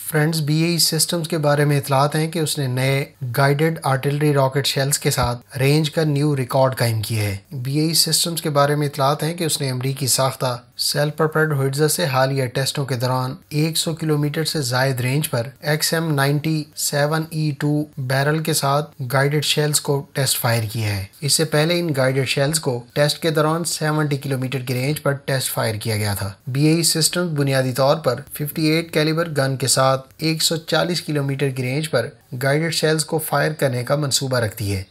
friends B systems के बारे में इतलात हैं कि उसने नए गाइडेड आर्टिलरी रॉकेट शेल्स के साथ रेंज का न्यू रिकॉर्ड कायम किया है बी सिस्टम्स e के बारे में इतलात हैं कि उसने अमरीकी साख्ता सेल परपेड हुड्जा से हालिया टेस्टों के दौरान 100 किलोमीटर से जायद रेंज पर एक्स एम नाइन्टी बैरल के साथ गाइडेड शेल्स को टेस्ट फायर किया है इससे पहले इन गाइडेड शेल्स को टेस्ट के दौरान 70 किलोमीटर की रेंज पर टेस्ट फायर किया गया था बी सिस्टम e बुनियादी तौर पर 58 कैलिबर गन के साथ 140 किलोमीटर की रेंज पर गाइडेड शेल्स को फायर करने का मंसूबा रखती है